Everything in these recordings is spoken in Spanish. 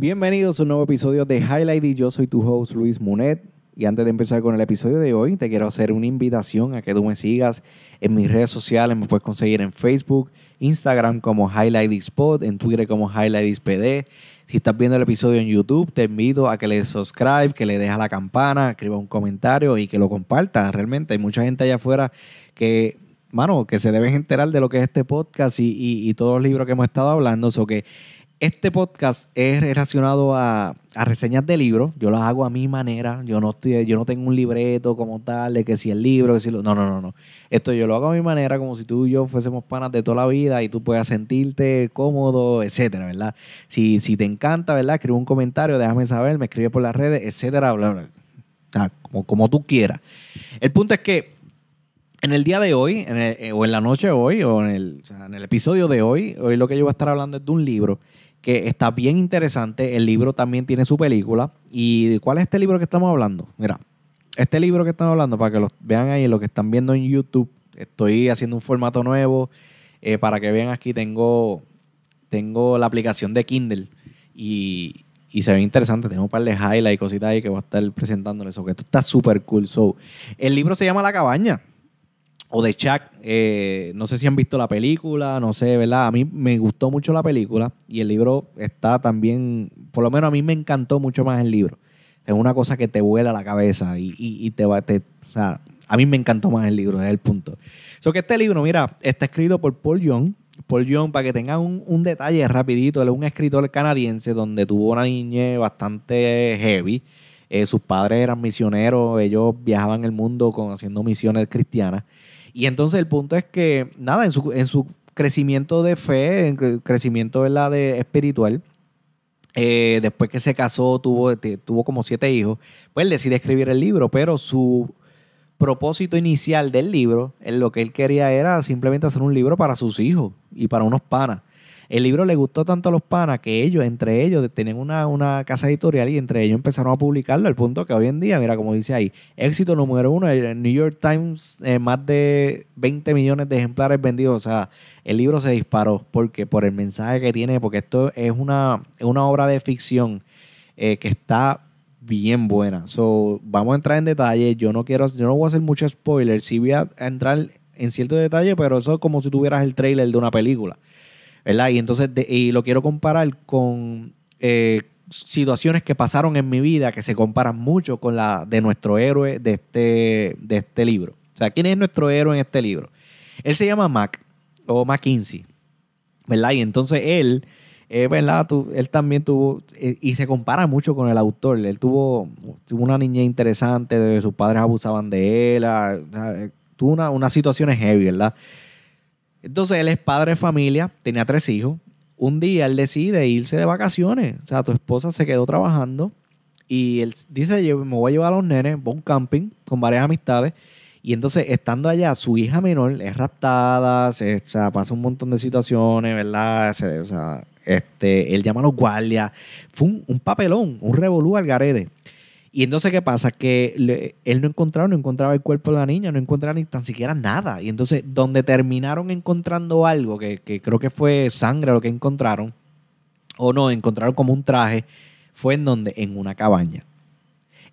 Bienvenidos a un nuevo episodio de Highlight yo soy tu host Luis Munet. Y antes de empezar con el episodio de hoy, te quiero hacer una invitación a que tú me sigas en mis redes sociales. Me puedes conseguir en Facebook, Instagram como Highlight Spot, en Twitter como Highlight PD. Si estás viendo el episodio en YouTube, te invito a que le suscribas, que le dejes la campana, escriba un comentario y que lo compartas. Realmente hay mucha gente allá afuera que mano, que se deben enterar de lo que es este podcast y, todos los libros que hemos estado hablando. que este podcast es relacionado a, a reseñas de libros. Yo las hago a mi manera. Yo no estoy, yo no tengo un libreto como tal, de que si el libro, que si lo, No, no, no, no. Esto yo lo hago a mi manera, como si tú y yo fuésemos panas de toda la vida y tú puedas sentirte cómodo, etcétera, ¿verdad? Si, si te encanta, ¿verdad? Escribe un comentario, déjame saber, me escribe por las redes, etcétera, bla, como, como tú quieras. El punto es que en el día de hoy, eh, o en la noche de hoy, o en el, en el episodio de hoy, hoy lo que yo voy a estar hablando es de un libro que está bien interesante. El libro también tiene su película. ¿Y cuál es este libro que estamos hablando? Mira, este libro que estamos hablando, para que lo vean ahí, lo que están viendo en YouTube, estoy haciendo un formato nuevo. Eh, para que vean aquí, tengo, tengo la aplicación de Kindle y, y se ve interesante. Tengo un par de highlights y cositas ahí que voy a estar presentándoles. esto está súper cool. So, el libro se llama La Cabaña o de Chuck. Eh, no sé si han visto la película, no sé, ¿verdad? A mí me gustó mucho la película y el libro está también, por lo menos a mí me encantó mucho más el libro. Es una cosa que te vuela la cabeza y, te va, te, o sea, a mí me encantó más el libro, es el punto. que este libro, mira, está escrito por Paul Young. Paul Young, para que tengan un, detalle rapidito, él es un escritor canadiense donde tuvo una niñez bastante heavy. Eh, sus padres eran misioneros, ellos viajaban el mundo con, haciendo misiones cristianas. Y entonces el punto es que, nada, en su, en su crecimiento de fe, en crecimiento la De, espiritual, eh, después que se casó, tuvo, tuvo como siete hijos, pues él decide escribir el libro, pero su propósito inicial del libro, lo que él quería era simplemente hacer un libro para sus hijos y para unos panas. El libro le gustó tanto a los panas que ellos, entre ellos, tenían una, casa editorial y entre ellos empezaron a publicarlo, al punto que hoy en día, mira, como dice ahí, éxito número uno, el New York Times, eh, más de 20 millones de ejemplares vendidos, o sea, el libro se disparó porque por el mensaje que tiene, porque esto es una, una obra de ficción eh, que está bien buena. So, vamos a entrar en detalle. Yo no quiero, yo no voy a hacer mucho spoiler. Sí voy a entrar en cierto detalle, pero eso es como si tuvieras el trailer de una película. ¿verdad? Y entonces, y lo quiero comparar con eh, situaciones que pasaron en mi vida que se comparan mucho con la de nuestro héroe de este, de este libro. O sea, ¿quién es nuestro héroe en este libro? Él se llama Mac o mckinsey ¿verdad? Y entonces él... Eh, ¿verdad? él también tuvo, eh, y se compara mucho con el autor, él tuvo, una niña interesante, de, sus padres abusaban de él, ah, tuvo unas una situaciones heavy, ¿verdad? Entonces él es padre de familia, tenía tres hijos. Un día él decide irse de vacaciones. O sea, tu esposa se quedó trabajando y él dice, yo me voy a llevar a los nenes, voy a un camping con varias amistades. Y entonces, estando allá, su hija menor es raptada, se, pasa un montón de situaciones, ¿verdad? o sea, este, él llama a los guardias. Fue un, un papelón, un revolú al garete. Y entonces, ¿qué pasa? Que él no encontraba, no encontraba el cuerpo de la niña, no encontraba ni tan siquiera nada. Y entonces, donde terminaron encontrando algo, que, creo que fue sangre lo que encontraron, o no, encontraron como un traje, fue en donde, en una cabaña.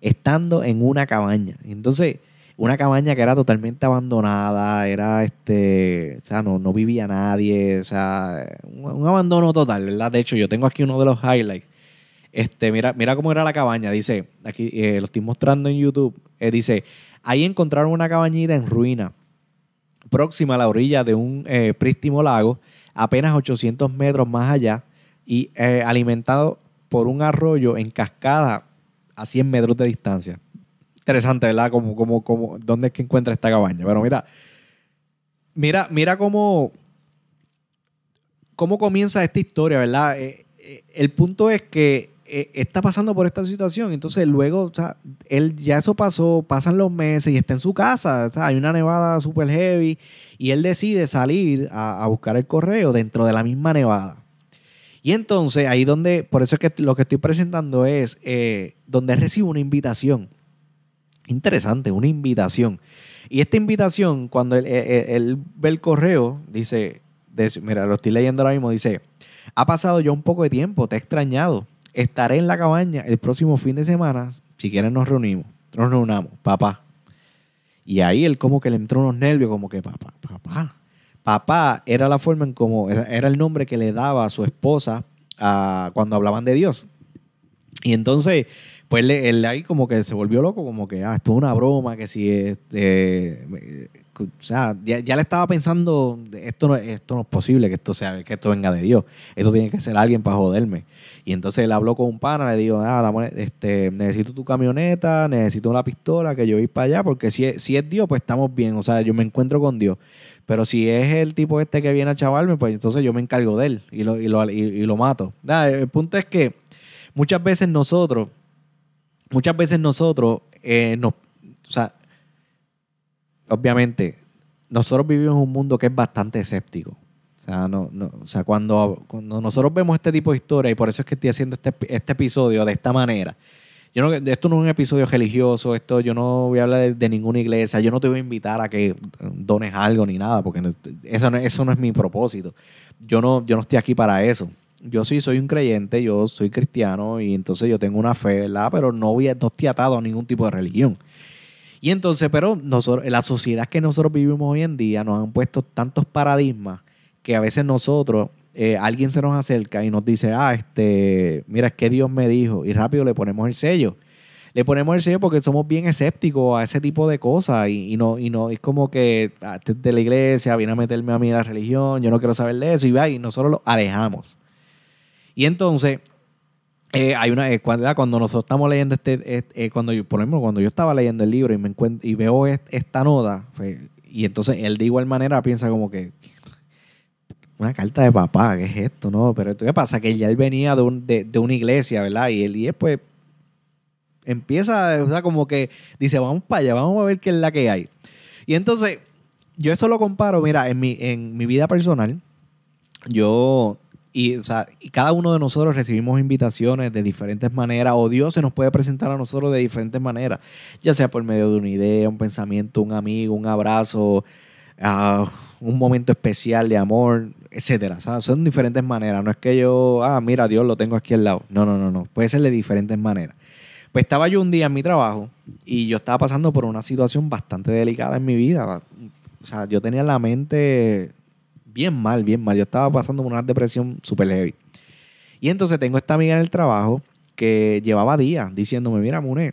Estando en una cabaña. Y entonces, una cabaña que era totalmente abandonada, era este, o sea, no, no vivía nadie, o sea, un, un abandono total, ¿verdad? De hecho, yo tengo aquí uno de los highlights este, mira, mira cómo era la cabaña. Dice, aquí eh, lo estoy mostrando en YouTube. Eh, dice, ahí encontraron una cabañita en ruina, próxima a la orilla de un eh, prístimo lago, apenas 800 metros más allá, y alimentado por un arroyo en cascada a 100 metros de distancia. Interesante, ¿verdad? Como, como, como, ¿Dónde es que encuentra esta cabaña? Pero mira, mira, mira cómo, cómo comienza esta historia, ¿verdad? el punto es que eh, está pasando por esta situación. Entonces, luego, o sea, él ya eso pasó, pasan los meses y está en su casa. hay una nevada super heavy y él decide salir a, buscar el correo dentro de la misma nevada. Y entonces, ahí donde, por eso es que lo que estoy presentando es eh, donde recibe una invitación. Interesante, una invitación. Y esta invitación, cuando él, eh, ve el correo, dice, mira, lo estoy leyendo ahora mismo, dice, ha pasado ya un poco de tiempo, te he extrañado Estaré en la cabaña el próximo fin de semana. Si quieren nos reunimos. Nos reunamos, papá. Y ahí él como que le entró unos nervios, como que papá, papá. Papá era la forma en como, era el nombre que le daba a su esposa cuando hablaban de Dios. Y entonces, pues él, ahí como que se volvió loco, como que, ah, esto es una broma, que si este, o sea, ya, le estaba pensando, esto no, esto no es posible que esto sea, que esto venga de Dios. Esto tiene que ser alguien para joderme. Y entonces él habló con un pana, le digo nada ah, este, necesito tu camioneta, necesito una pistola, que yo voy para allá, porque si, si es Dios, pues estamos bien. O sea, yo me encuentro con Dios. Pero si es el tipo este que viene a chavalme pues entonces yo me encargo de él y lo, y lo, y, lo mato. el punto es que muchas veces nosotros, muchas veces nosotros eh, nos, o sea, obviamente, nosotros vivimos en un mundo que es bastante escéptico. O sea, no, o sea cuando, cuando, nosotros vemos este tipo de historia, y por eso es que estoy haciendo este, este episodio de esta manera, yo no, esto no es un episodio religioso, esto yo no voy a hablar de, ninguna iglesia, yo no te voy a invitar a que dones algo ni nada, porque eso, no, eso no es mi propósito. Yo no, yo no estoy aquí para eso. Yo sí soy un creyente, yo soy cristiano y entonces yo tengo una fe, ¿verdad? Pero no, voy a, no estoy atado a ningún tipo de religión. Y entonces, pero nosotros, la sociedad que nosotros vivimos hoy en día nos han puesto tantos paradigmas que a veces nosotros, eh, alguien se nos acerca y nos dice, ah, este, mira, es que Dios me dijo, y rápido le ponemos el sello. Le ponemos el sello porque somos bien escépticos a ese tipo de cosas y, no, y no es como que de la iglesia viene a meterme a mí la religión, yo no quiero saber de eso y va, y nosotros lo alejamos. Y entonces, eh, hay una eh, cuando, nosotros estamos leyendo este, este eh, cuando por ejemplo, cuando yo estaba leyendo el libro y me encuentro, y veo esta nota, y entonces él de igual manera piensa como que una carta de papá, ¿qué es esto? No, pero esto, ¿qué pasa? Que ya él venía de, de, de una iglesia, ¿verdad? Y él y pues, empieza, o sea, como que dice, vamos para allá, vamos a ver qué es la que hay. Y entonces, yo eso lo comparo, mira, en mi, en mi vida personal, yo y, o sea, y cada uno de nosotros recibimos invitaciones de diferentes maneras o Dios se nos puede presentar a nosotros de diferentes maneras, ya sea por medio de una idea, un pensamiento, un amigo, un abrazo, ah, un momento especial de amor, etc. O sea, son diferentes maneras. No es que yo, ah, mira, Dios lo tengo aquí al lado. No, no, no, no. Puede ser de diferentes maneras. Pues estaba yo un día en mi trabajo y yo estaba pasando por una situación bastante delicada en mi vida. O sea, yo tenía la mente bien mal, bien mal. Yo estaba pasando una depresión súper heavy. Y entonces tengo esta amiga en el trabajo que llevaba días diciéndome, mira, Mune,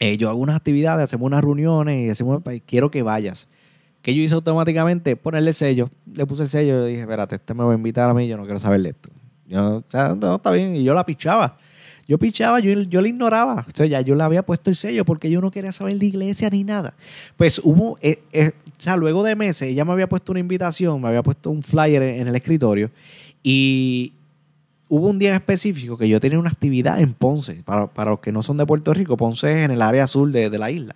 eh, yo hago unas actividades, hacemos unas reuniones y hacemos, quiero que vayas. Que yo hice automáticamente? Ponerle sello. Le puse el sello y dije, espérate, este me va a invitar a mí, yo no quiero saber esto. Yo, no, está bien. Y yo la pichaba. Yo pichaba, yo, yo la ignoraba. O sea, ya yo le había puesto el sello porque yo no quería saber de iglesia ni nada. Pues hubo, eh, eh, o sea, luego de meses, ella me había puesto una invitación, me había puesto un flyer en el escritorio y hubo un día específico que yo tenía una actividad en Ponce, para, los que no son de Puerto Rico, Ponce es en el área sur de, la isla.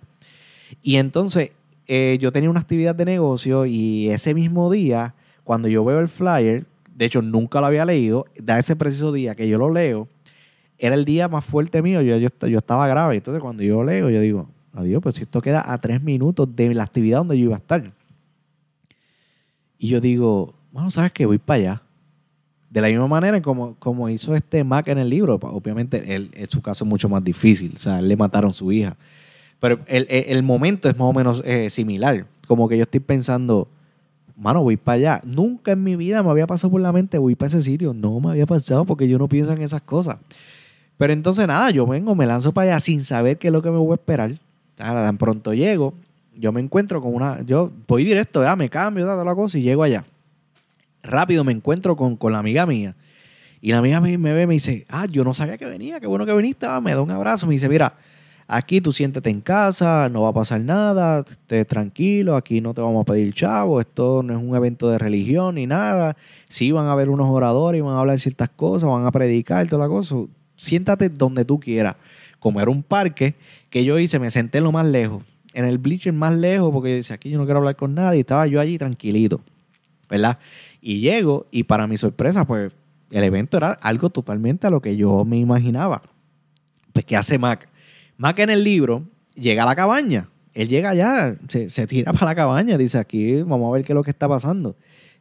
Y entonces eh, yo tenía una actividad de negocio y ese mismo día, cuando yo veo el flyer, de hecho nunca lo había leído, da ese preciso día que yo lo leo, era el día más fuerte mío, yo, yo estaba grave. Entonces cuando yo leo, yo digo, adiós, pero si esto queda a tres minutos de la actividad donde yo iba a estar. Y yo digo, bueno, ¿sabes qué? Voy para allá. De la misma manera como, como hizo este Mac en el libro, obviamente en su caso es mucho más difícil, o sea, le mataron su hija. Pero el, momento es más o menos eh, similar, como que yo estoy pensando, mano, voy para allá. Nunca en mi vida me había pasado por la mente, voy para ese sitio. No me había pasado porque yo no pienso en esas cosas. Pero entonces nada, yo vengo, me lanzo para allá sin saber qué es lo que me voy a esperar. Ahora, tan pronto llego, yo me encuentro con una. Yo voy directo, me cambio, dado la cosa y llego allá. Rápido me encuentro con, con la amiga mía. Y la amiga me, me ve me dice: Ah, yo no sabía que venía, qué bueno que viniste. Ah, me da un abrazo. Me dice: Mira, aquí tú siéntete en casa, no va a pasar nada, estés tranquilo, aquí no te vamos a pedir chavo, esto no es un evento de religión ni nada. Sí van a haber unos oradores y van a hablar ciertas cosas, van a predicar, toda la cosa. Siéntate donde tú quieras como era un parque, que yo hice, me senté lo más lejos, en el bleacher más lejos, porque yo aquí yo no quiero hablar con nadie, estaba yo allí tranquilito, ¿verdad? Y llego, y para mi sorpresa, pues el evento era algo totalmente a lo que yo me imaginaba. Pues, ¿qué hace Mac? Mac en el libro llega a la cabaña. Él llega allá, se, tira para la cabaña, dice, aquí vamos a ver qué es lo que está pasando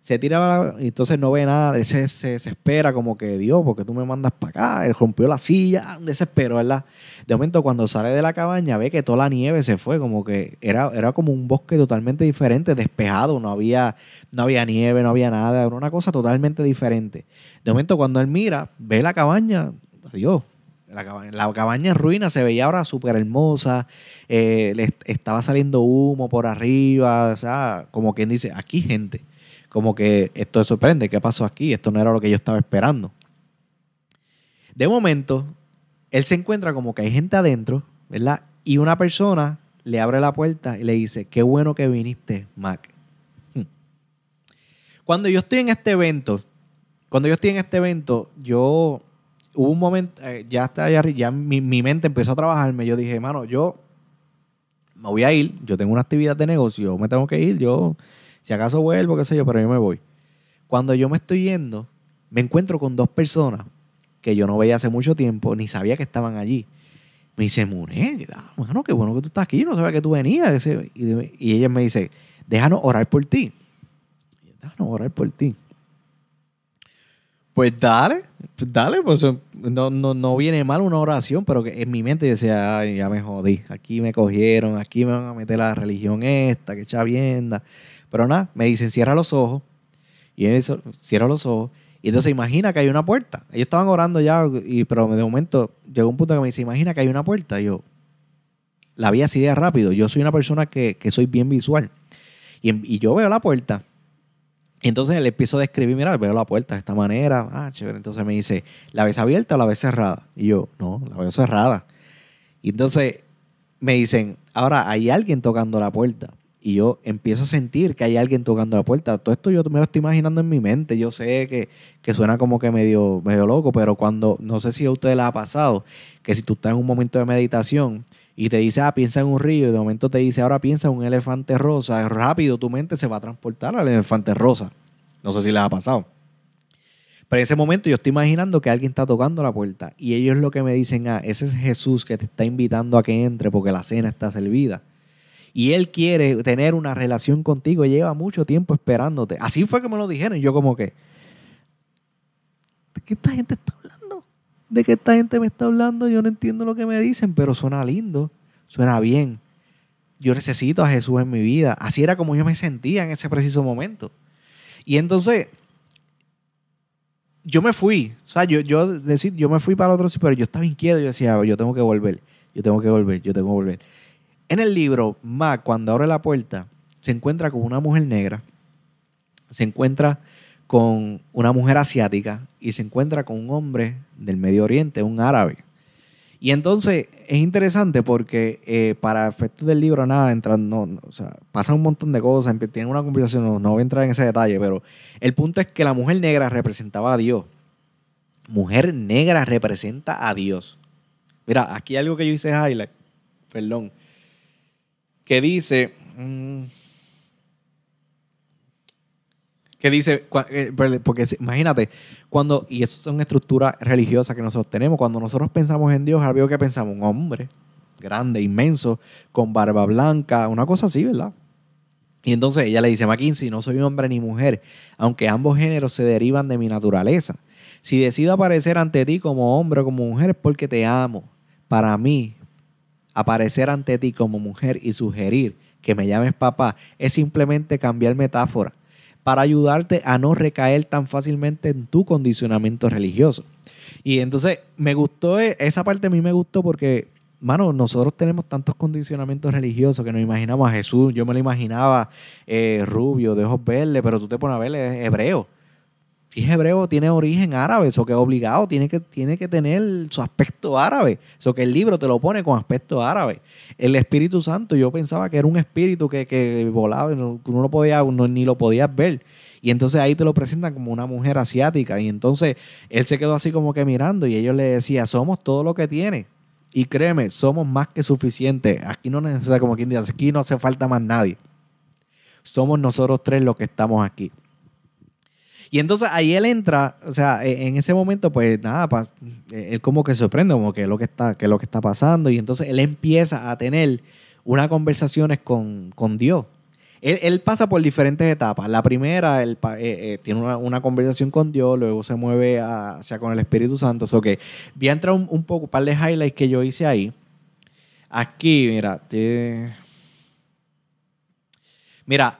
se tira y entonces no ve nada, él se, se, espera como que Dios, porque tú me mandas para acá, él rompió la silla, desespero, ¿verdad? De momento, cuando sale de la cabaña, ve que toda la nieve se fue, como que era, era como un bosque totalmente diferente, despejado, no había, no había nieve, no había nada, era una cosa totalmente diferente. De momento, cuando él mira, ve la cabaña, adiós, la cabaña, la en ruina se veía ahora súper hermosa, eh, estaba saliendo humo por arriba, o sea, como quien dice, aquí gente, como que esto sorprende, ¿qué pasó aquí? Esto no era lo que yo estaba esperando. De momento, él se encuentra como que hay gente adentro, ¿verdad? Y una persona le abre la puerta y le dice, qué bueno que viniste, Mac. Hmm. Cuando yo estoy en este evento, cuando yo estoy en este evento, yo hubo un momento, eh, ya está, ya mi, mi, mente empezó a trabajarme, yo dije, mano, yo me voy a ir, yo tengo una actividad de negocio, me tengo que ir, yo, si acaso vuelvo, qué sé yo, pero yo me voy. Cuando yo me estoy yendo, me encuentro con dos personas que yo no veía hace mucho tiempo, ni sabía que estaban allí. Me dice, Mune, ah, qué bueno que tú estás aquí, no sabía que tú venías. Y, ella me dice, déjanos orar por ti. Déjanos orar por ti. Pues dale, pues dale, pues no, no, no, viene mal una oración, pero que en mi mente yo decía, ay, ya me jodí, aquí me cogieron, aquí me van a meter la religión esta, que chavienda. Pero nada, me dicen, cierra los ojos. Y eso cierra los ojos y entonces imagina que hay una puerta. Ellos estaban orando ya, y, pero de momento llegó un punto que me dice, imagina que hay una puerta. yo, la vi así de rápido. Yo soy una persona que, soy bien visual. Y, y, yo veo la puerta. entonces le empiezo a describir, mira, veo la puerta de esta manera. Ah, chévere. Entonces me dice, ¿la ves abierta o la ves cerrada? Y yo, no, la veo cerrada. Y entonces me dicen, ahora hay alguien tocando la puerta y yo empiezo a sentir que hay alguien tocando la puerta. Todo esto yo me lo estoy imaginando en mi mente. Yo sé que, suena como que medio, medio loco, pero cuando, no sé si a ustedes les ha pasado, que si tú estás en un momento de meditación y te dice, ah, piensa en un río, y de momento te dice, ahora piensa en un elefante rosa, rápido tu mente se va a transportar al elefante rosa. No sé si les ha pasado. Pero en ese momento yo estoy imaginando que alguien está tocando la puerta y ellos lo que me dicen, ah, ese es Jesús que te está invitando a que entre porque la cena está servida y él quiere tener una relación contigo, lleva mucho tiempo esperándote. Así fue que me lo dijeron y yo como que, ¿de qué esta gente está hablando? ¿De qué esta gente me está hablando? Yo no entiendo lo que me dicen, pero suena lindo, suena bien. Yo necesito a Jesús en mi vida. Así era como yo me sentía en ese preciso momento. Y entonces, yo me fui. O sea, yo, yo, decir, yo me fui para otro sitio, pero yo estaba inquieto. Yo decía, yo tengo que volver, yo tengo que volver, yo tengo que volver. En el libro, Mac, cuando abre la puerta, se encuentra con una mujer negra, se encuentra con una mujer asiática y se encuentra con un hombre del Medio Oriente, un árabe. Y entonces es interesante porque eh, para efectos del libro, nada, entra no, pasan un montón de cosas, tienen una conversación, no, voy a entrar en ese detalle, pero el punto es que la mujer negra representaba a Dios. Mujer negra representa a Dios. Mira, aquí algo que yo hice highlight, perdón que dice... Mm, que dice, eh, porque imagínate, cuando, y eso una estructura religiosa que nosotros tenemos, cuando nosotros pensamos en Dios, veo que pensamos un hombre grande, inmenso, con barba blanca, una cosa así, ¿verdad? Y entonces ella le dice, McKinsey, no soy hombre ni mujer, aunque ambos géneros se derivan de mi naturaleza. Si decido aparecer ante ti como hombre o como mujer es porque te amo. Para mí, Aparecer ante ti como mujer y sugerir que me llames papá es simplemente cambiar metáfora para ayudarte a no recaer tan fácilmente en tu condicionamiento religioso. Y entonces me gustó, e, esa parte a mí me gustó porque, mano, nosotros tenemos tantos condicionamientos religiosos que nos imaginamos a Jesús, yo me lo imaginaba eh, rubio, de ojos verdes, pero tú te pones a ver, es hebreo si es hebreo, tiene origen árabe, eso que es obligado, tiene que, tiene que tener su aspecto árabe, eso que el libro te lo pone con aspecto árabe. El Espíritu Santo, yo pensaba que era un espíritu que, volaba, y uno no podía, ni lo podías ver. Y entonces ahí te lo presentan como una mujer asiática. Y entonces él se quedó así como que mirando y ellos le decían, somos todo lo que tiene. Y créeme, somos más que suficiente. Aquí no necesita, como quien dice, aquí no hace falta más nadie. Somos nosotros tres los que estamos aquí. Y entonces ahí él entra, o sea, e, en ese momento, pues nada, e, él como que sorprende, como que es lo que está, que lo que está pasando. Y entonces él empieza a tener unas conversaciones con, con Dios. Él, pasa por diferentes etapas. La primera, él eh, eh, tiene una, conversación con Dios, luego se mueve hacia con el Espíritu Santo. So que voy a entrar un, poco, un par de highlights que yo hice ahí. Aquí, mira, mira,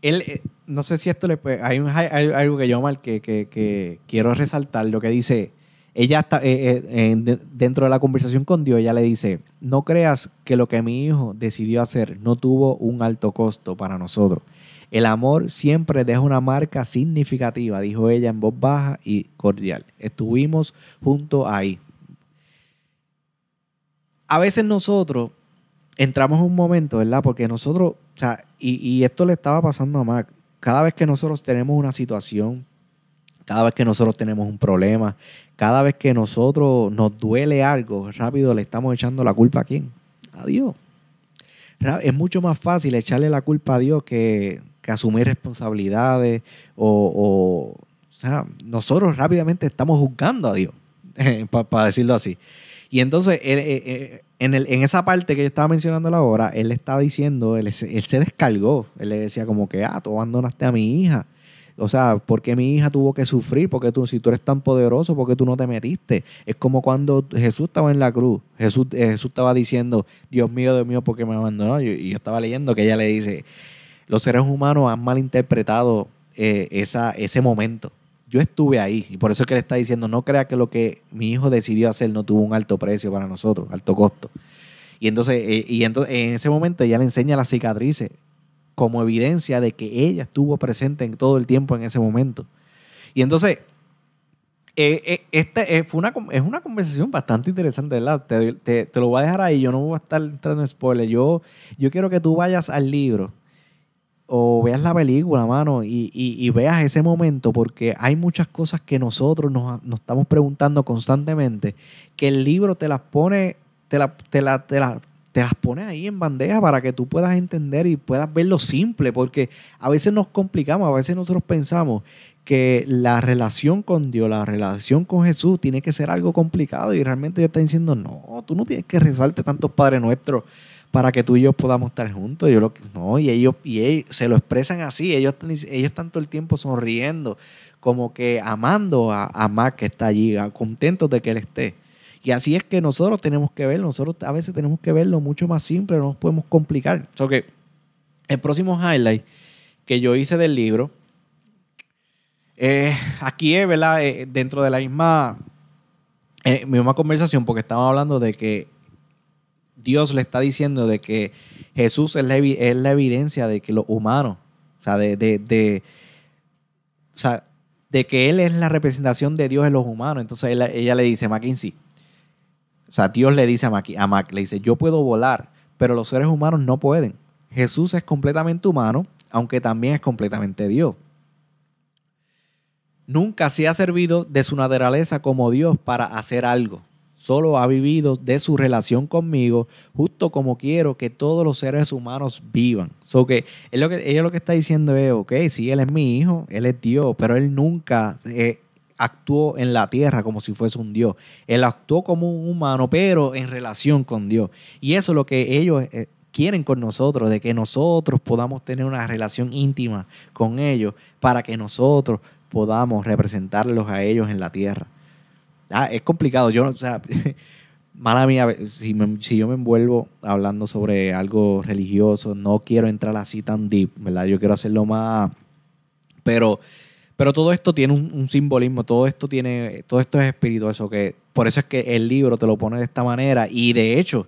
él, eh, no sé si esto le puede. Hay, un, algo que yo mal que, quiero resaltar, lo que dice. Ella está eh, eh, dentro de la conversación con Dios, ella le dice: No creas que lo que mi hijo decidió hacer no tuvo un alto costo para nosotros. El amor siempre deja una marca significativa, dijo ella en voz baja y cordial. Estuvimos juntos ahí. A veces nosotros entramos en un momento, ¿verdad? Porque nosotros, o sea, y, y esto le estaba pasando a Mac cada vez que nosotros tenemos una situación, cada vez que nosotros tenemos un problema, cada vez que nosotros nos duele algo, rápido le estamos echando la culpa a quién? A Dios. Es mucho más fácil echarle la culpa a Dios que, asumir responsabilidades o, sea, nosotros rápidamente estamos juzgando a Dios, para decirlo así. Y entonces, él, eh, eh, en, en, esa parte que yo estaba mencionando ahora, él le estaba diciendo, él, se descargó. Él le decía como que, ah, tú abandonaste a mi hija. O sea, ¿por qué mi hija tuvo que sufrir? Porque tú, si tú eres tan poderoso, ¿por qué tú no te metiste? Es como cuando Jesús estaba en la cruz. Jesús, eh, estaba diciendo, Dios mío, Dios mío, ¿por qué me abandonó? Y, yo estaba leyendo que ella le dice, los seres humanos han malinterpretado esa, ese momento. Yo estuve ahí y por eso es que le está diciendo, no crea que lo que mi hijo decidió hacer no tuvo un alto precio para nosotros, alto costo. Y entonces, eh, y entonces en ese momento ella le enseña las cicatrices como evidencia de que ella estuvo presente en todo el tiempo en ese momento. Y entonces, eh, eh, esta una, es una conversación bastante interesante, ¿verdad? Te, te, lo voy a dejar ahí, yo no voy a estar entrando en spoiler. Yo, yo quiero que tú vayas al libro o veas la película, mano, y, veas ese momento, porque hay muchas cosas que nosotros nos, estamos preguntando constantemente, que el libro te las pone, te, la, te, las pone ahí en bandeja para que tú puedas entender y puedas verlo simple, porque a veces nos complicamos, a veces nosotros pensamos que la relación con Dios, la relación con Jesús tiene que ser algo complicado y realmente yo está diciendo, no, tú no tienes que rezarte tantos Padre Nuestro para que tú y yo podamos estar juntos. Yo lo, no, y ellos, se lo expresan así, ellos, ellos están todo el tiempo sonriendo, como que amando a, a Mac que está allí, contentos de que él esté. Y así es que nosotros tenemos que verlo, nosotros a veces tenemos que verlo mucho más simple, no nos podemos complicar. So que el próximo highlight que yo hice del libro, eh, aquí es, ¿verdad? Eh, dentro de la misma, eh, misma conversación, porque estamos hablando de que Dios le está diciendo de que Jesús es la, evidencia de que los humanos, o sea, de, que Él es la representación de Dios en los humanos. Entonces ella le dice, McKinsey, o sea, Dios le dice a, Mac, a le dice, yo puedo volar, pero los seres humanos no pueden. Jesús es completamente humano, aunque también es completamente Dios. Nunca se ha servido de su naturaleza como Dios para hacer algo solo ha vivido de su relación conmigo, justo como quiero que todos los seres humanos vivan. So que, es lo que ella lo que está diciendo es, ok, si él es mi hijo, él es Dios, pero él nunca eh, actuó en la tierra como si fuese un Dios. Él actuó como un humano, pero en relación con Dios. Y eso es lo que ellos... Eh, quieren con nosotros, de que nosotros podamos tener una relación íntima con ellos para que nosotros podamos representarlos a ellos en la tierra. Ah, es complicado. Yo o sea, mala mía, si, yo me envuelvo hablando sobre algo religioso, no quiero entrar así tan deep, ¿verdad? Yo quiero hacerlo más. Pero, pero todo esto tiene un, simbolismo, todo esto tiene, todo esto es espiritual, eso que por eso es que el libro te lo pone de esta manera. Y de hecho,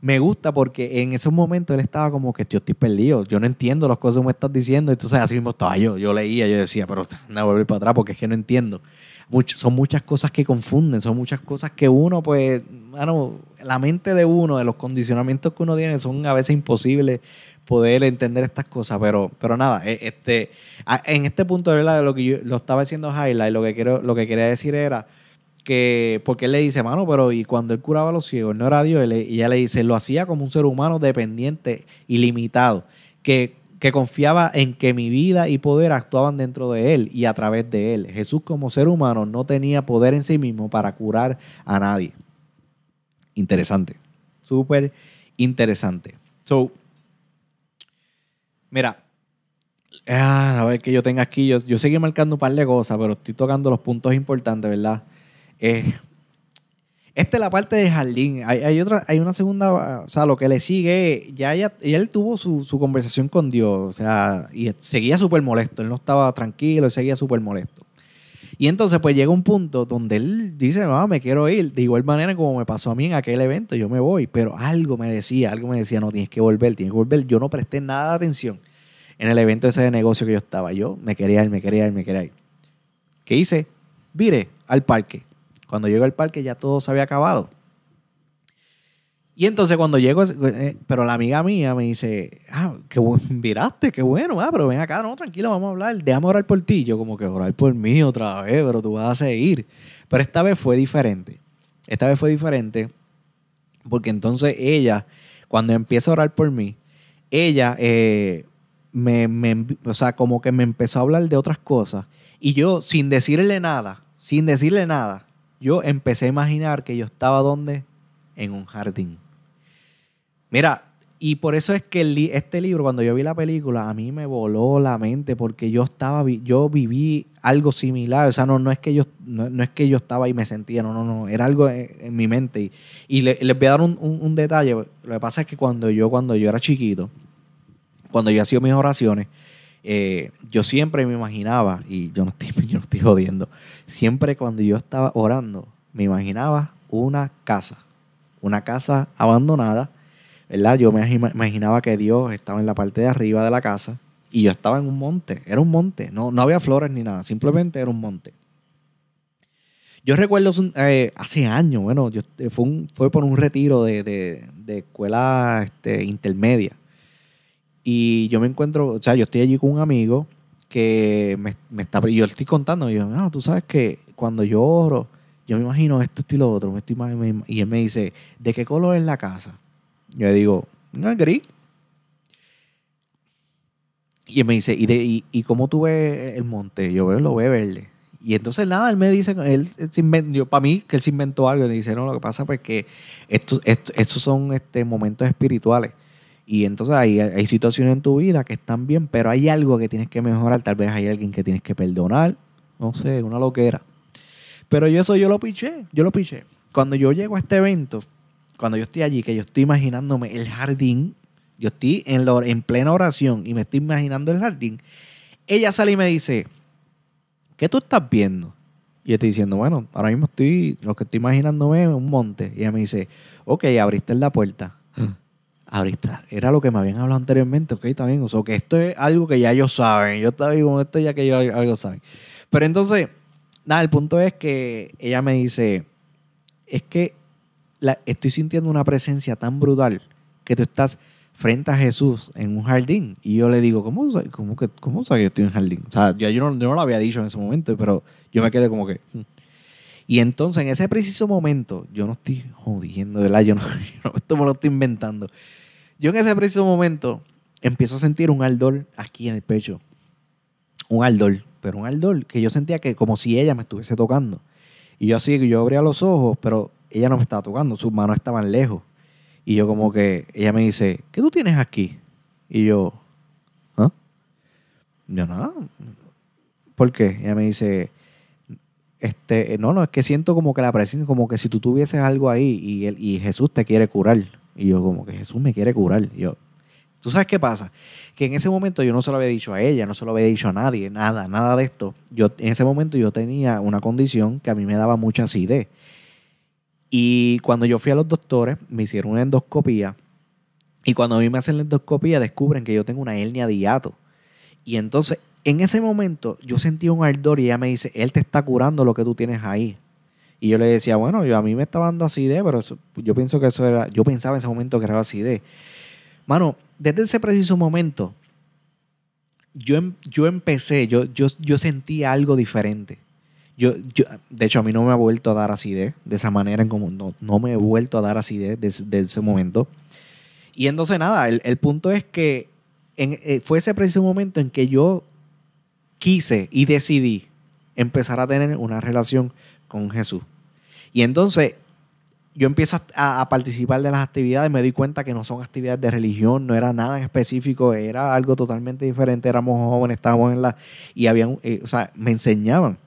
me gusta porque en esos momentos él estaba como que yo estoy perdido, yo no entiendo las cosas que me estás diciendo. Entonces así mismo estaba yo, yo leía, yo decía, pero me voy a volver para atrás porque es que no entiendo son muchas cosas que confunden, son muchas cosas que uno, pues, mano, la mente de uno, de los condicionamientos que uno tiene, son a veces imposibles poder entender estas cosas, pero, pero nada, e, este, en este punto de verdad, lo que yo lo estaba diciendo Highlight, lo que, quiero, lo que quería decir era que, porque él le dice, mano, pero y cuando él curaba a los ciegos, no era Dios, y ya le dice, lo hacía como un ser humano dependiente y limitado, que que confiaba en que mi vida y poder actuaban dentro de él y a través de él. Jesús como ser humano no tenía poder en sí mismo para curar a nadie. Interesante, súper interesante. So, mira, ah, a ver que yo tenga aquí, yo, seguí marcando un par de cosas, pero estoy tocando los puntos importantes, ¿verdad? Es eh, esta es la parte de jardín. Hay, otra, hay una segunda, o sea, lo que le sigue, ya, él tuvo su, su, conversación con Dios, o sea, y seguía súper molesto, él no estaba tranquilo, seguía súper molesto. Y entonces pues llega un punto donde él dice, mamá, ah, me quiero ir, de igual manera como me pasó a mí en aquel evento, yo me voy, pero algo me decía, algo me decía, no, tienes que volver, tienes que volver, yo no presté nada de atención en el evento ese de negocio que yo estaba, yo me quería ir, me quería ir, me quería ir. ¿Qué hice? Vire al parque cuando llego al parque ya todo se había acabado. Y entonces cuando llego, eh, pero la amiga mía me dice, ah, qué bueno, miraste, qué bueno, ah, pero ven acá, no, tranquilo, vamos a hablar, déjame orar por ti. Yo como que orar por mí otra vez, pero tú vas a seguir. Pero esta vez fue diferente. Esta vez fue diferente porque entonces ella, cuando empieza a orar por mí, ella eh, me, o sea, como que me empezó a hablar de otras cosas. Y yo, sin decirle nada, sin decirle nada, yo empecé a imaginar que yo estaba donde? En un jardín. Mira, y por eso es que este libro, cuando yo vi la película, a mí me voló la mente porque yo estaba, yo viví algo similar. O sea, no, no, es que yo, no, es que yo estaba y me sentía, no, no, no. Era algo en, mi mente. Y, les voy a dar un, un, detalle. Lo que pasa es que cuando yo, cuando yo era chiquito, cuando yo hacía mis oraciones, eh, yo siempre me imaginaba, y yo no, estoy, yo estoy jodiendo, siempre cuando yo estaba orando, me imaginaba una casa, una casa abandonada, ¿verdad? Yo me imaginaba que Dios estaba en la parte de arriba de la casa y yo estaba en un monte, era un monte, no, no había flores ni nada, simplemente era un monte. Yo recuerdo hace eh, años, bueno, yo, eh, fue, fue por un retiro de, escuela este, intermedia y yo me encuentro, o sea, yo estoy allí con un amigo que me, me está, yo le estoy contando, y yo, no, ah, tú sabes que cuando yo oro, yo me imagino esto, y lo otro, me estoy, y él me dice, ¿de qué color es la casa? Yo le digo, no, gris. Y él me dice, ¿y, de, y, cómo tú ves el monte? Yo veo, lo veo verde. Y entonces nada, él me dice, él, inventó para mí que él se inventó algo, y me dice, no, lo que pasa es pues, que estos, estos son este, momentos espirituales. Y entonces hay, hay situaciones en tu vida que están bien, pero hay algo que tienes que mejorar. Tal vez hay alguien que tienes que perdonar. No sé, una loquera. Pero yo eso yo lo piché, yo lo piché. Cuando yo llego a este evento, cuando yo estoy allí, que yo estoy imaginándome el jardín, yo estoy en, en plena oración y me estoy imaginando el jardín, ella sale y me dice, ¿qué tú estás viendo? Y yo estoy diciendo, bueno, ahora mismo estoy, lo que estoy imaginándome es un monte. Y ella me dice, ok, abriste la puerta ahorita era lo que me habían hablado anteriormente, ok, también, O sea, que esto es algo que ya ellos saben. Yo estaba ahí esto ya que ellos algo saben. Pero entonces, nada, el punto es que ella me dice, es que la, estoy sintiendo una presencia tan brutal que tú estás frente a Jesús en un jardín. Y yo le digo, ¿cómo, cómo, que, cómo sabes que estoy en un jardín? O sea, yo, no, lo había dicho en ese momento, pero yo me quedé como que... Hmm". Y entonces, en ese preciso momento, yo no estoy jodiendo, de Yo no, yo no esto me lo estoy inventando. Yo en ese preciso momento empiezo a sentir un ardor aquí en el pecho. Un ardor, pero un ardor que yo sentía que como si ella me estuviese tocando. Y yo así, yo abría los ojos, pero ella no me estaba tocando, sus manos estaban lejos. Y yo como que, ella me dice, ¿qué tú tienes aquí? Y yo, ¿ah? Yo nada. ¿Por qué? Ella me dice, este, eh, no, no, es que siento como que la presencia, como que si tú tuvieses algo ahí y, Jesús te quiere curar. Y yo como que Jesús me quiere curar. yo, ¿tú sabes qué pasa? Que en ese momento yo no se lo había dicho a ella, no se lo había dicho a nadie, nada, nada de esto. Yo, en ese momento yo tenía una condición que a mí me daba mucha acidez. Y cuando yo fui a los doctores, me hicieron una endoscopía. Y cuando a mí me hacen la endoscopía, descubren que yo tengo una hernia de hiato. Y entonces en ese momento yo sentí un ardor y ella me dice, él te está curando lo que tú tienes ahí. Y yo le decía, bueno, yo, a mí me estaba dando acidez, pero yo pienso que eso era, yo pensaba en ese momento que era acidez. Mano, desde ese preciso momento, yo, em, yo empecé, yo, yo, yo sentía algo diferente. Yo, de hecho, a mí no me ha vuelto a dar acidez de esa manera, en como no, me he vuelto a dar acidez desde, ese momento. Y entonces, nada, el, punto es que eh, fue ese preciso momento en que yo quise y decidí empezar a tener una relación con Jesús. Y entonces yo empiezo a, participar de las actividades, me di cuenta que no son actividades de religión, no era nada en específico, era algo totalmente diferente, éramos jóvenes, estábamos en la... y habían, eh, o sea, me enseñaban.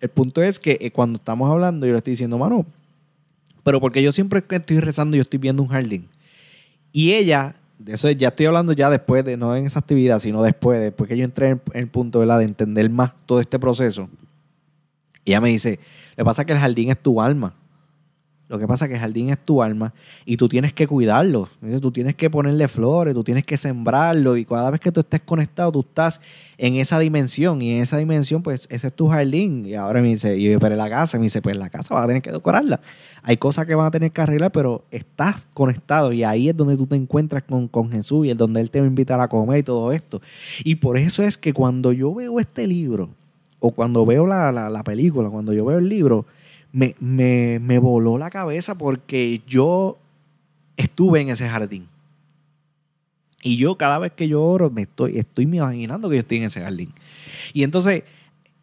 El punto es que eh, cuando estamos hablando, yo le estoy diciendo, mano, pero porque yo siempre que estoy rezando, yo estoy viendo un jardín. Y ella eso ya estoy hablando ya después de, no en esa actividad, sino después, después que yo entré en, el punto de entender más todo este proceso. Y ella me dice, le pasa que el jardín es tu alma. Lo que pasa es que el jardín es tu alma y tú tienes que cuidarlo. Tú tienes que ponerle flores, tú tienes que sembrarlo y cada vez que tú estés conectado, tú estás en esa dimensión y en esa dimensión, pues ese es tu jardín. Y ahora me dice, y yo, la casa, me dice, pues la casa va a tener que decorarla. Hay cosas que van a tener que arreglar, pero estás conectado y ahí es donde tú te encuentras con, con Jesús y es donde Él te va a invitar a comer y todo esto. Y por eso es que cuando yo veo este libro o cuando veo la película, cuando yo veo el libro, me, voló la cabeza porque yo estuve en ese jardín. Y yo cada vez que yo oro, me estoy, estoy me imaginando que yo estoy en ese jardín. Y entonces,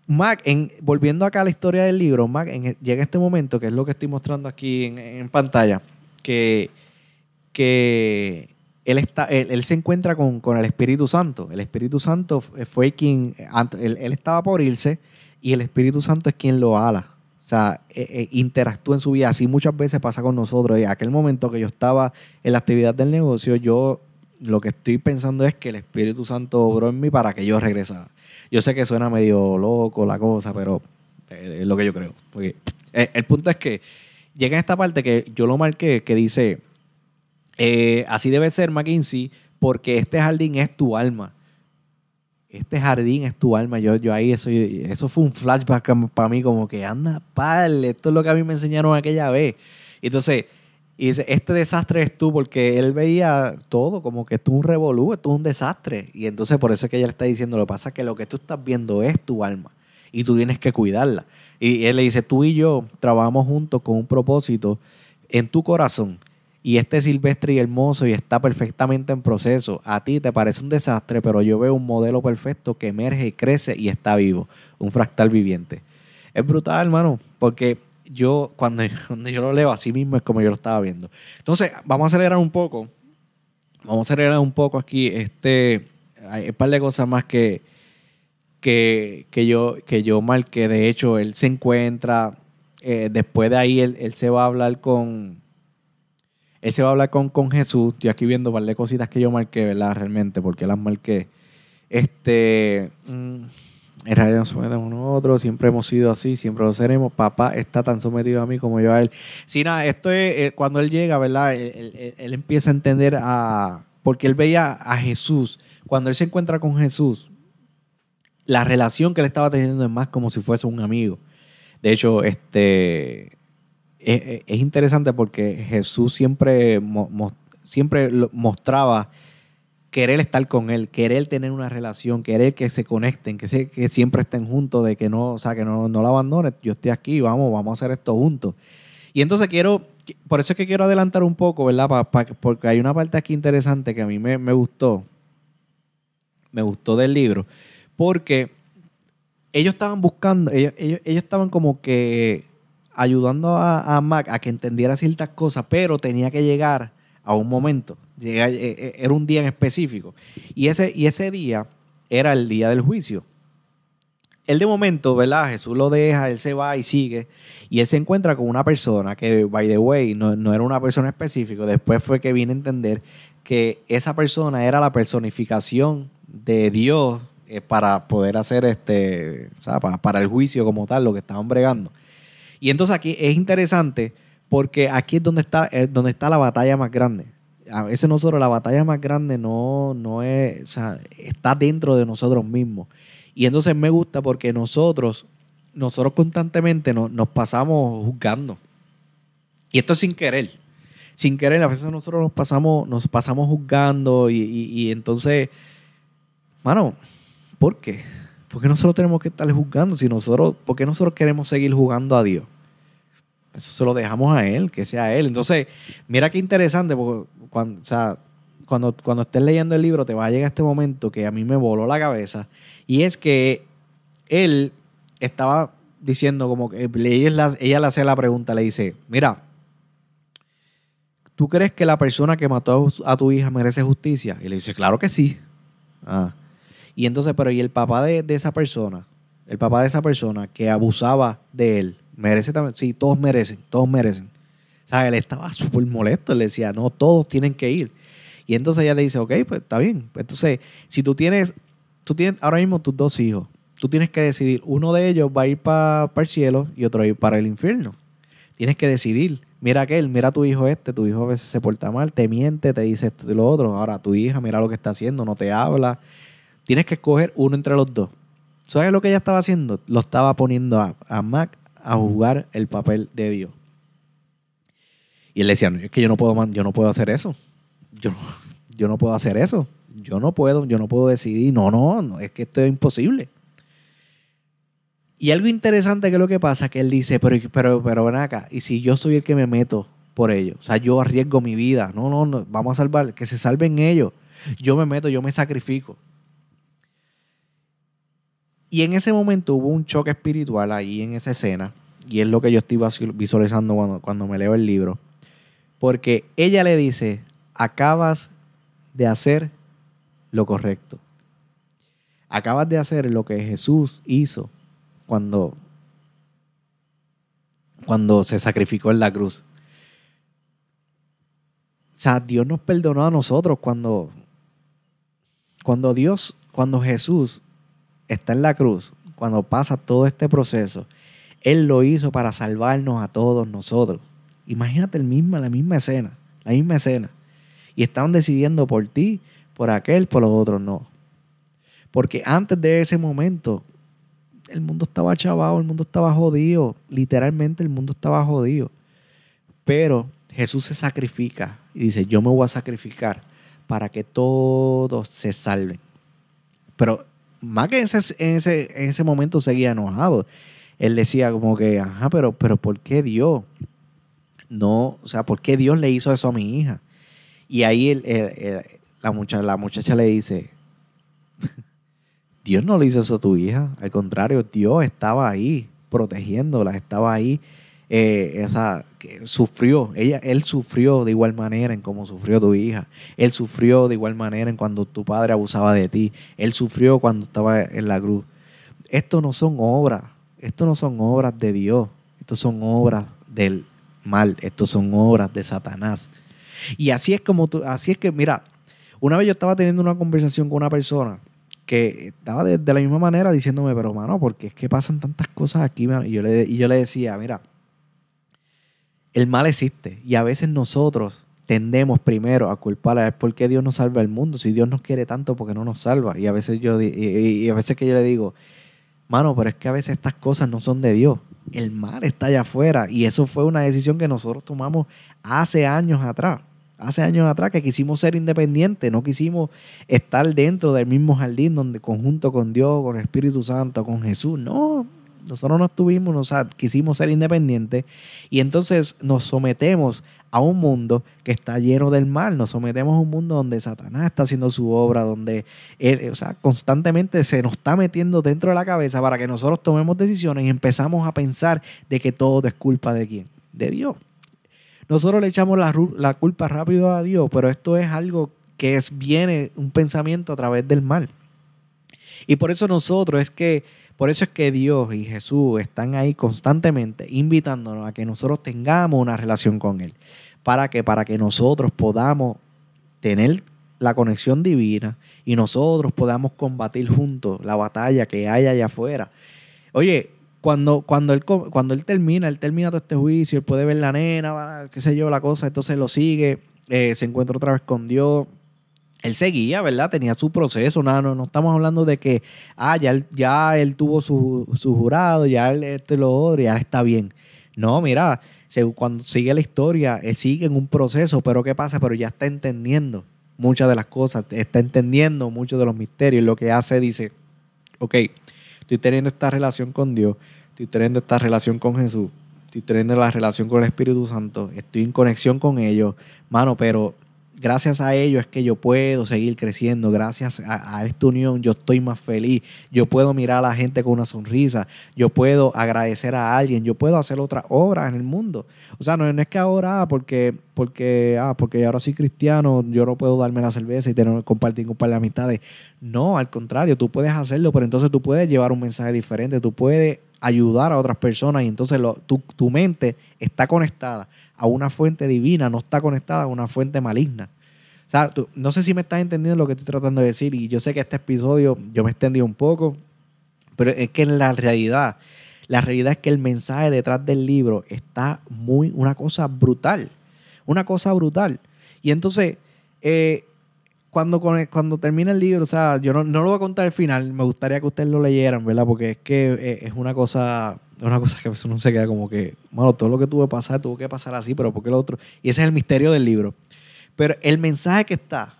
Mac, en, volviendo acá a la historia del libro, Mac en, llega este momento, que es lo que estoy mostrando aquí en, pantalla, que, él, está, él, se encuentra con, el Espíritu Santo. El Espíritu Santo fue quien, él, él, estaba por irse y el Espíritu Santo es quien lo ala sea, eh, eh, interactúa en su vida. Así muchas veces pasa con nosotros. Y aquel momento que yo estaba en la actividad del negocio, yo lo que estoy pensando es que el Espíritu Santo obró en mí para que yo regresara. Yo sé que suena medio loco la cosa, pero es lo que yo creo. Porque eh, el punto es que llega esta parte que yo lo marqué, que dice, así debe ser McKinsey, porque este jardín es tu alma este jardín es tu alma. Yo, ahí, eso, eso fue un flashback para mí, como que anda, pal, esto es lo que a mí me enseñaron aquella vez. Entonces, y dice, este desastre es tú, porque él veía todo, como que tú un revolú, tú un desastre. Y entonces por eso es que ella le está diciendo, lo que pasa es que lo que tú estás viendo es tu alma y tú tienes que cuidarla. Y él le dice, tú y yo trabajamos juntos con un propósito en tu corazón y este silvestre y hermoso y está perfectamente en proceso. A ti te parece un desastre, pero yo veo un modelo perfecto que emerge y crece y está vivo, un fractal viviente. Es brutal, hermano, porque yo cuando, yo lo leo a sí mismo es como yo lo estaba viendo. Entonces, vamos a acelerar un poco. Vamos a acelerar un poco aquí. Este, hay un par de cosas más que, que, que yo, que yo marqué. De hecho, él se encuentra. Eh, después de ahí, él se va a hablar con, él se va a hablar con, Jesús. Yo aquí viendo varias cositas que yo marqué, ¿verdad? Realmente, porque las marqué. Este. Mm, en realidad nos sometemos uno otro, siempre hemos sido así, siempre lo seremos. Papá está tan sometido a mí como yo a él. Sí, nada, esto es eh, cuando él llega, ¿verdad? Él, él, empieza a entender a. Porque él veía a Jesús. Cuando él se encuentra con Jesús, la relación que él estaba teniendo es más como si fuese un amigo. De hecho, este. Eh, eh, es, interesante porque Jesús siempre, siempre mostraba querer estar con él, querer tener una relación, querer que se conecten, que, siempre estén juntos, de que no, o sea, que no, no la abandone yo estoy aquí, vamos, vamos a hacer esto juntos. Y entonces quiero, por eso es que quiero adelantar un poco, ¿verdad? porque hay una parte aquí interesante que a mí me, gustó, me gustó del libro, porque ellos estaban buscando, ellos estaban como que ayudando a, Mac a que entendiera ciertas cosas, pero tenía que llegar a un momento. Eh, eh, era un día en específico. Y ese, y ese día era el día del juicio. Él de momento, ¿verdad? Jesús lo deja, él se va y sigue. Y él se encuentra con una persona que, by the way, no, era una persona específica. Después fue que vine a entender que esa persona era la personificación de Dios eh, para poder hacer este, o sea, para, para, el juicio como tal, lo que estaban bregando. Y entonces aquí es interesante porque aquí es donde está, donde está la batalla más grande. A veces nosotros la batalla más grande no, no es, está dentro de nosotros mismos. Y entonces me gusta porque nosotros, nosotros constantemente nos, pasamos juzgando. Y esto es sin querer. Sin querer, a veces nosotros nos pasamos, nos pasamos juzgando y, y entonces, mano, ¿por qué? ¿por qué nosotros tenemos que estarle juzgando? Si nosotros, ¿Por qué nosotros queremos seguir jugando a Dios? Eso se lo dejamos a Él, que sea Él. Entonces, mira qué interesante, porque cuando, cuando, cuando estés leyendo el libro te va a llegar este momento que a mí me voló la cabeza, y es que Él estaba diciendo como que ella, ella le hace la pregunta, le dice, mira, ¿tú crees que la persona que mató a tu hija merece justicia? Y le dice, claro que sí. Ah. Y entonces, pero ¿y el papá de, esa persona? El papá de esa persona que abusaba de él, merece también. Sí, todos merecen, todos merecen. O sea, él estaba súper molesto, él decía, no, todos tienen que ir. Y entonces ella le dice, ok, pues está bien. Entonces, si tú tienes, tú tienes ahora mismo tus dos hijos, tú tienes que decidir, uno de ellos va a ir para el cielo y otro va a ir para el infierno. Tienes que decidir, mira aquel, mira tu hijo este, tu hijo a veces se porta mal, te miente, te dice esto y lo otro. Ahora tu hija, mira lo que está haciendo, no te habla, Tienes que escoger uno entre los dos. ¿Sabes lo que ella estaba haciendo? Lo estaba poniendo a, Mac a jugar el papel de Dios. Y él decía, es que yo no puedo, yo no puedo hacer eso. Yo, yo no puedo hacer eso. Yo no puedo, yo no puedo decidir. No, no, no, es que esto es imposible. Y algo interesante que es lo que pasa, que él dice, pero, pero, pero ven acá, y si yo soy el que me meto por ellos, o sea, yo arriesgo mi vida, no, no, no, vamos a salvar, que se salven ellos, yo me meto, yo me sacrifico. Y en ese momento hubo un choque espiritual ahí en esa escena, y es lo que yo estoy visualizando cuando, cuando me leo el libro, porque ella le dice, acabas de hacer lo correcto. Acabas de hacer lo que Jesús hizo cuando, cuando se sacrificó en la cruz. O sea, Dios nos perdonó a nosotros cuando, cuando Dios, cuando Jesús está en la cruz, cuando pasa todo este proceso, Él lo hizo para salvarnos a todos nosotros. Imagínate el mismo, la misma escena, la misma escena. Y estaban decidiendo por ti, por aquel, por los otros no. Porque antes de ese momento, el mundo estaba chavado, el mundo estaba jodido, literalmente el mundo estaba jodido. Pero Jesús se sacrifica y dice, yo me voy a sacrificar para que todos se salven. Pero más que en ese, en ese, momento seguía enojado. Él decía como que, ajá, pero, pero ¿por qué Dios? No, o sea, ¿por qué Dios le hizo eso a mi hija? Y ahí la, muchacha, la muchacha le dice, Dios no le hizo eso a tu hija, al contrario, Dios estaba ahí protegiéndola, estaba ahí eh, esa, sufrió, ella, él sufrió de igual manera en como sufrió tu hija, él sufrió de igual manera en cuando tu padre abusaba de ti, él sufrió cuando estaba en la cruz. Esto no son obras, esto no son obras de Dios, esto son obras del mal, esto son obras de Satanás. Y así es como tú, así es que, mira, una vez yo estaba teniendo una conversación con una persona que estaba de, la misma manera diciéndome, pero ¿por porque es que pasan tantas cosas aquí, Y yo le, y yo le decía, mira, el mal existe y a veces nosotros tendemos primero a culpar a ah, por qué Dios no salva el mundo, si Dios nos quiere tanto porque no nos salva. Y a veces yo a veces que yo le digo, mano, pero es que a veces estas cosas no son de Dios. El mal está allá afuera y eso fue una decisión que nosotros tomamos hace años atrás. Hace años atrás que quisimos ser independientes, no quisimos estar dentro del mismo jardín donde conjunto con Dios, con el Espíritu Santo, con Jesús. No, nosotros no estuvimos, o quisimos ser independientes y entonces nos sometemos a un mundo que está lleno del mal, nos sometemos a un mundo donde Satanás está haciendo su obra, donde él, constantemente se nos está metiendo dentro de la cabeza para que nosotros tomemos decisiones y empezamos a pensar de que todo es culpa de quién, de Dios. Nosotros le echamos la, la culpa rápido a Dios, pero esto es algo que es, viene un pensamiento a través del mal. Y por eso nosotros es que por eso es que Dios y Jesús están ahí constantemente invitándonos a que nosotros tengamos una relación con Él. ¿Para que Para que nosotros podamos tener la conexión divina y nosotros podamos combatir juntos la batalla que hay allá afuera. Oye, cuando, cuando, él, cuando él termina, él termina todo este juicio, él puede ver la nena, qué sé yo, la cosa, entonces lo sigue, eh, se encuentra otra vez con Dios, él seguía, ¿verdad? Tenía su proceso, no, no estamos hablando de que, ah, ya él, tuvo su, jurado, ya él este lo odia, ya está bien. No, mira, cuando sigue la historia, él sigue en un proceso, pero ¿qué pasa? Pero ya está entendiendo muchas de las cosas, está entendiendo muchos de los misterios. Lo que hace dice, ok, estoy teniendo esta relación con Dios, estoy teniendo esta relación con Jesús, estoy teniendo la relación con el Espíritu Santo, estoy en conexión con ellos, mano, pero gracias a ello es que yo puedo seguir creciendo, gracias a, esta unión yo estoy más feliz, yo puedo mirar a la gente con una sonrisa, yo puedo agradecer a alguien, yo puedo hacer otra obra en el mundo. O sea, no, es que ahora, ah, porque, porque, ah, porque ahora soy cristiano, yo no puedo darme la cerveza y tener, compartir un par de amistades. No, al contrario, tú puedes hacerlo, pero entonces tú puedes llevar un mensaje diferente, tú puedes ayudar a otras personas y entonces tu, mente está conectada a una fuente divina, no está conectada a una fuente maligna. O sea, no sé si me estás entendiendo lo que estoy tratando de decir y yo sé que este episodio yo me extendí un poco, pero es que en la realidad, la realidad es que el mensaje detrás del libro está muy, una cosa brutal, una cosa brutal. Y entonces... Eh, cuando, cuando termina el libro, o sea, yo no, lo voy a contar al final, me gustaría que ustedes lo leyeran, ¿verdad? Porque es que eh, es una cosa, una cosa que uno se queda como que, bueno, todo lo que tuve que pasar tuvo que pasar así, pero ¿por qué lo otro? Y ese es el misterio del libro. Pero el mensaje que está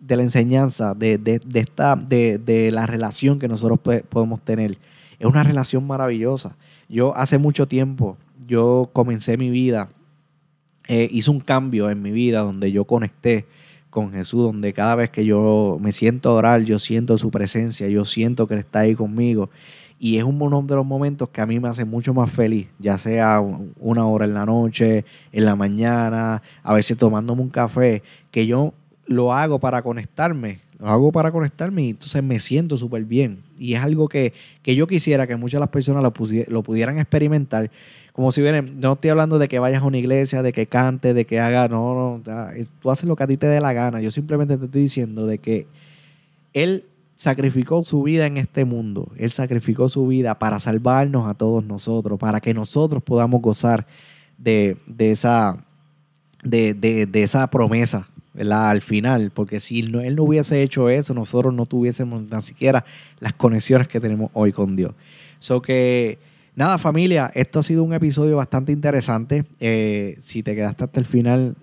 de la enseñanza, de, de, de esta, de, la relación que nosotros podemos tener, es una relación maravillosa. Yo hace mucho tiempo, yo comencé mi vida, eh, hice un cambio en mi vida donde yo conecté con Jesús, donde cada vez que yo me siento a orar, yo siento su presencia, yo siento que Él está ahí conmigo. Y es uno de los momentos que a mí me hace mucho más feliz, ya sea una hora en la noche, en la mañana, a veces tomándome un café, que yo lo hago para conectarme, lo hago para conectarme y entonces me siento súper bien. Y es algo que, yo quisiera que muchas de las personas lo pudieran experimentar como si vienen, no estoy hablando de que vayas a una iglesia, de que cante, de que haga, no, no, tú haces lo que a ti te dé la gana. Yo simplemente te estoy diciendo de que Él sacrificó su vida en este mundo, Él sacrificó su vida para salvarnos a todos nosotros, para que nosotros podamos gozar de, esa, de, esa promesa ¿verdad? al final, porque si Él no hubiese hecho eso, nosotros no tuviésemos ni siquiera las conexiones que tenemos hoy con Dios. So que Nada, familia, esto ha sido un episodio bastante interesante. Eh, si te quedaste hasta el final,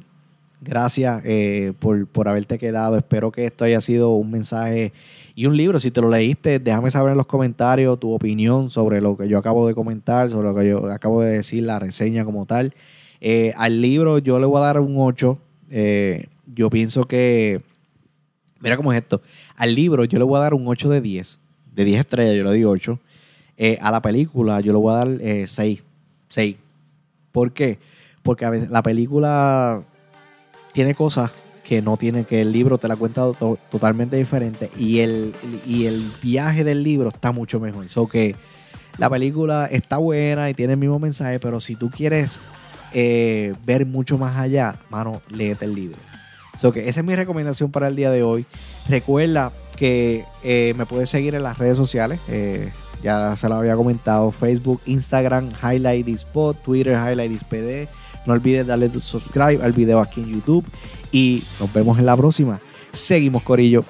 gracias eh, por, haberte quedado. Espero que esto haya sido un mensaje y un libro. Si te lo leíste, déjame saber en los comentarios tu opinión sobre lo que yo acabo de comentar, sobre lo que yo acabo de decir, la reseña como tal. Eh, al libro yo le voy a dar un 8. yo pienso que... Mira cómo es esto. Al libro yo le voy a dar un 8 de 10. De 10 estrellas yo le di 8. Eh, a la película yo le voy a dar 6. Eh, 6. ¿Por qué? Porque a veces la película tiene cosas que no tiene, que el libro te la cuenta totalmente diferente y el, y el viaje del libro está mucho mejor. So que la película está buena y tiene el mismo mensaje, pero si tú quieres eh, ver mucho más allá, mano, léete el libro. que esa es mi recomendación para el día de hoy. Recuerda que eh, me puedes seguir en las redes sociales. Eh, ya se lo había comentado, Facebook, Instagram, Highlight Twitter, Highlight No olviden darle subscribe al video aquí en YouTube y nos vemos en la próxima. Seguimos, Corillo.